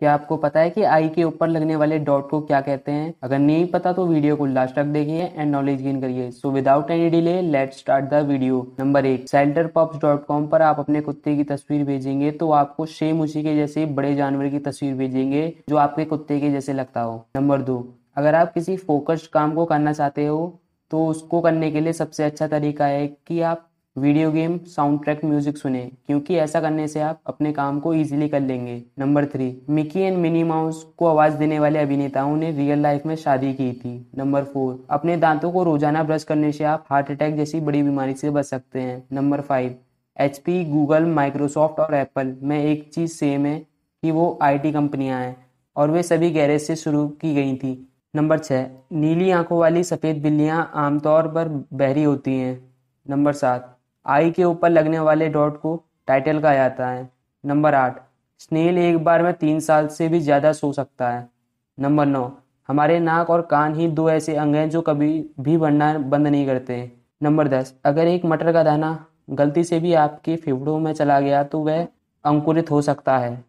क्या आपको पता है कि आई के ऊपर लगने वाले डॉट को क्या कहते हैं अगर नहीं पता तो वीडियो को लास्ट तक देखिए एंड नॉलेज गेन करिए so without any delay let start the video number एक सेल्टर पॉप्स डॉट कॉम पर आप अपने कुत्ते की तस्वीर भेजेंगे तो आपको सेम उसी के जैसे बड़े जानवर की तस्वीर भेजेंगे जो आपके कुत्ते के जैसे लगता हो नंबर दो अगर आप किसी फोकस्ड काम को करना चाहते हो तो उसको करने के लिए सबसे अच्छा तरीका है कि आप video game sound track music सुने क्योंकि ऐसा करने से आप अपने काम को इजीली कर लेंगे number three Mickey and Minnie Mouse को आवाज देने वाले अभिनेताओं ने रियल लाइफ में शादी की थी नंबर फोर अपने दांतों को रोजाना ब्रश करने से आप हार्ट अटैक जैसी बड़ी बीमारी से बच सकते हैं number five H P Google Microsoft और एप्पल में एक चीज़ सेम है कि वो टी कंपनियां हैं और वे सभी गैरेज से शुरू की गई थी नंबर छः नीली आंखों वाली सफ़ेद बिल्लियां आमतौर पर बहरी होती हैं नंबर सात आई के ऊपर लगने वाले डॉट को टाइटल कहा जाता है नंबर आठ स्नेल एक बार में तीन साल से भी ज़्यादा सो सकता है नंबर नौ हमारे नाक और कान ही दो ऐसे अंग हैं जो कभी भी बढ़ना बंद नहीं करते नंबर दस अगर एक मटर का दाना गलती से भी आपके फेफड़ों में चला गया तो वह अंकुरित हो सकता है